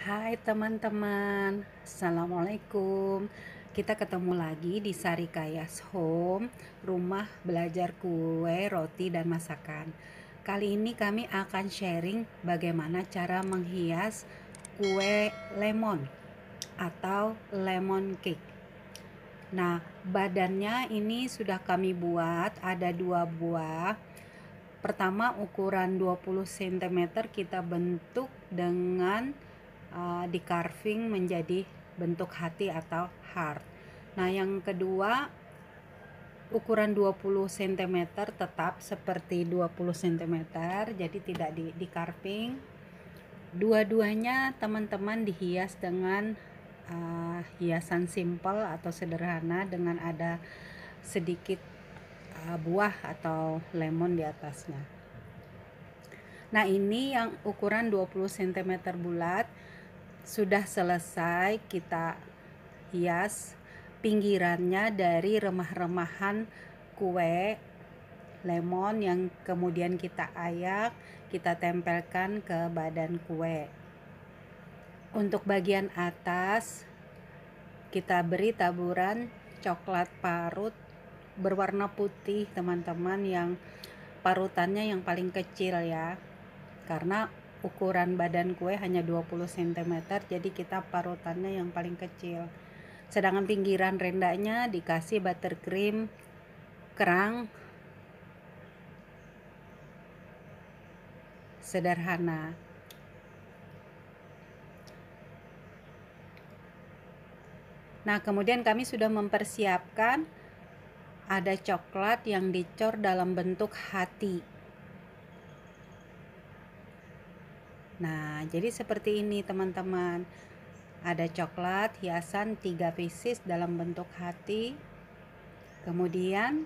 Hai teman-teman, Assalamualaikum Kita ketemu lagi di Sari Kayas Home Rumah belajar kue, roti, dan masakan Kali ini kami akan sharing bagaimana cara menghias kue lemon Atau lemon cake Nah, badannya ini sudah kami buat Ada dua buah Pertama ukuran 20 cm kita bentuk dengan uh, di carving menjadi bentuk hati atau heart. Nah, yang kedua ukuran 20 cm tetap seperti 20 cm jadi tidak di, di carving dua-duanya teman-teman dihias dengan uh, hiasan simple atau sederhana dengan ada sedikit uh, buah atau lemon di atasnya nah ini yang ukuran 20 cm bulat sudah selesai kita hias pinggirannya dari remah-remahan kue lemon yang kemudian kita ayak kita tempelkan ke badan kue untuk bagian atas kita beri taburan coklat parut berwarna putih teman-teman yang parutannya yang paling kecil ya karena ukuran badan kue hanya 20 cm jadi kita parutannya yang paling kecil sedangkan pinggiran rendanya dikasih buttercream kerang sederhana Nah, kemudian kami sudah mempersiapkan ada coklat yang dicor dalam bentuk hati. Nah, jadi seperti ini teman-teman. Ada coklat hiasan tiga pieces dalam bentuk hati. Kemudian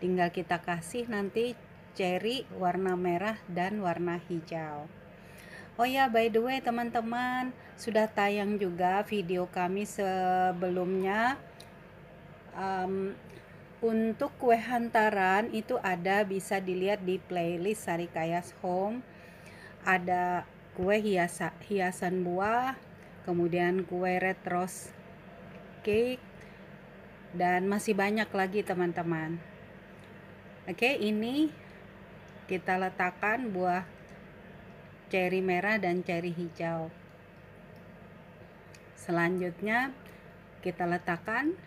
tinggal kita kasih nanti cherry warna merah dan warna hijau. Oh ya, by the way teman-teman, sudah tayang juga video kami sebelumnya. Um, untuk kue hantaran itu ada bisa dilihat di playlist sarikayas Home. Ada kue hiasa, hiasan buah, kemudian kue red rose cake, dan masih banyak lagi teman-teman. Oke, ini kita letakkan buah cherry merah dan cherry hijau. Selanjutnya kita letakkan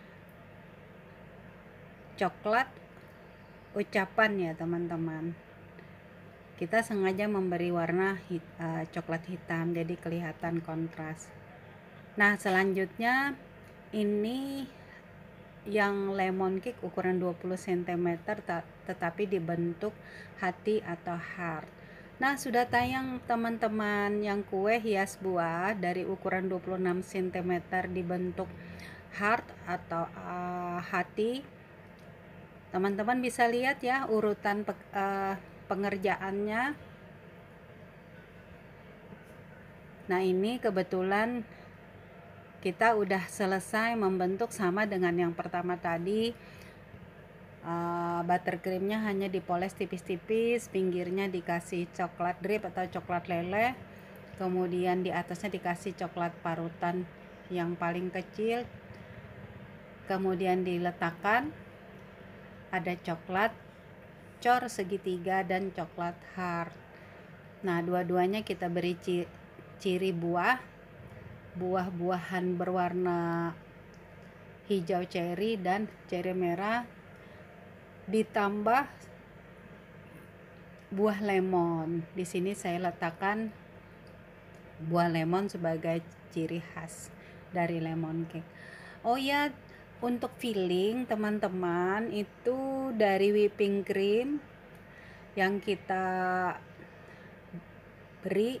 coklat ucapan ya teman-teman kita sengaja memberi warna hit, uh, eh, coklat hitam jadi kelihatan kontras nah selanjutnya ini yang lemon cake ukuran 20 cm tetapi dibentuk hati atau heart nah sudah tayang teman-teman yang kue hias buah dari ukuran 26 cm dibentuk heart atau uh, hati teman-teman bisa lihat ya urutan uh, pengerjaannya nah ini kebetulan kita udah selesai membentuk sama dengan yang pertama tadi eh, buttercreamnya hanya dipoles tipis-tipis pinggirnya dikasih coklat drip atau coklat lele kemudian di atasnya dikasih coklat parutan yang paling kecil kemudian diletakkan ada coklat cor segitiga dan coklat hard. nah dua-duanya kita beri ciri buah buah-buahan berwarna hijau ceri dan ceri merah ditambah buah lemon di sini saya letakkan buah lemon sebagai ciri khas dari lemon cake oh ya untuk filling teman-teman itu dari whipping cream yang kita beri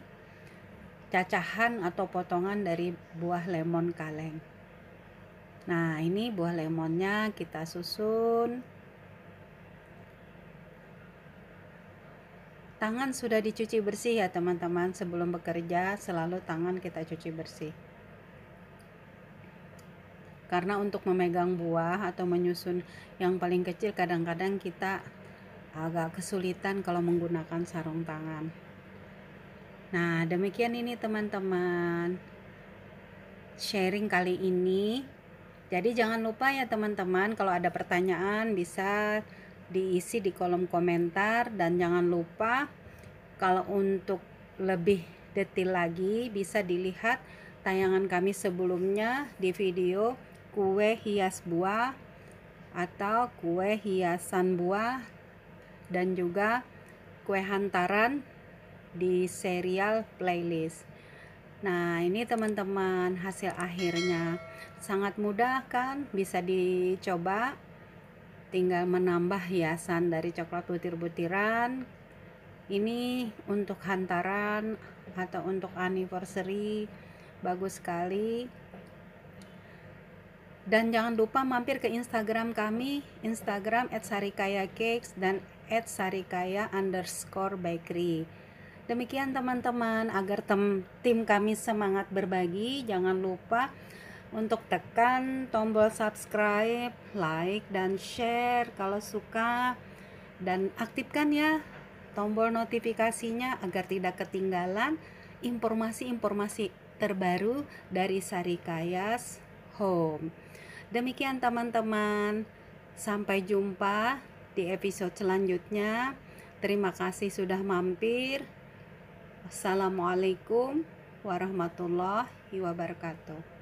cacahan atau potongan dari buah lemon kaleng nah ini buah lemonnya kita susun tangan sudah dicuci bersih ya teman-teman sebelum bekerja selalu tangan kita cuci bersih karena untuk memegang buah atau menyusun yang paling kecil kadang-kadang kita agak kesulitan kalau menggunakan sarung tangan nah demikian ini teman-teman sharing kali ini jadi jangan lupa ya teman-teman kalau ada pertanyaan bisa diisi di kolom komentar dan jangan lupa kalau untuk lebih detail lagi bisa dilihat tayangan kami sebelumnya di video kue hias buah atau kue hiasan buah dan juga kue hantaran di serial playlist. Nah, ini teman-teman hasil akhirnya. Sangat mudah kan? Bisa dicoba. Tinggal menambah hiasan dari coklat butir-butiran. Ini untuk hantaran atau untuk anniversary bagus sekali. Dan jangan lupa mampir ke Instagram kami, Instagram @sarikayacakes dan @sarikaya underscore bakery. Demikian teman-teman, agar tem tim kami semangat berbagi, jangan lupa untuk tekan tombol subscribe, like, dan share kalau suka. Dan aktifkan ya tombol notifikasinya agar tidak ketinggalan informasi-informasi terbaru dari Sarikayas Home. Demikian teman-teman. Sampai jumpa di episode selanjutnya. Terima kasih sudah mampir. Assalamualaikum warahmatullahi wabarakatuh.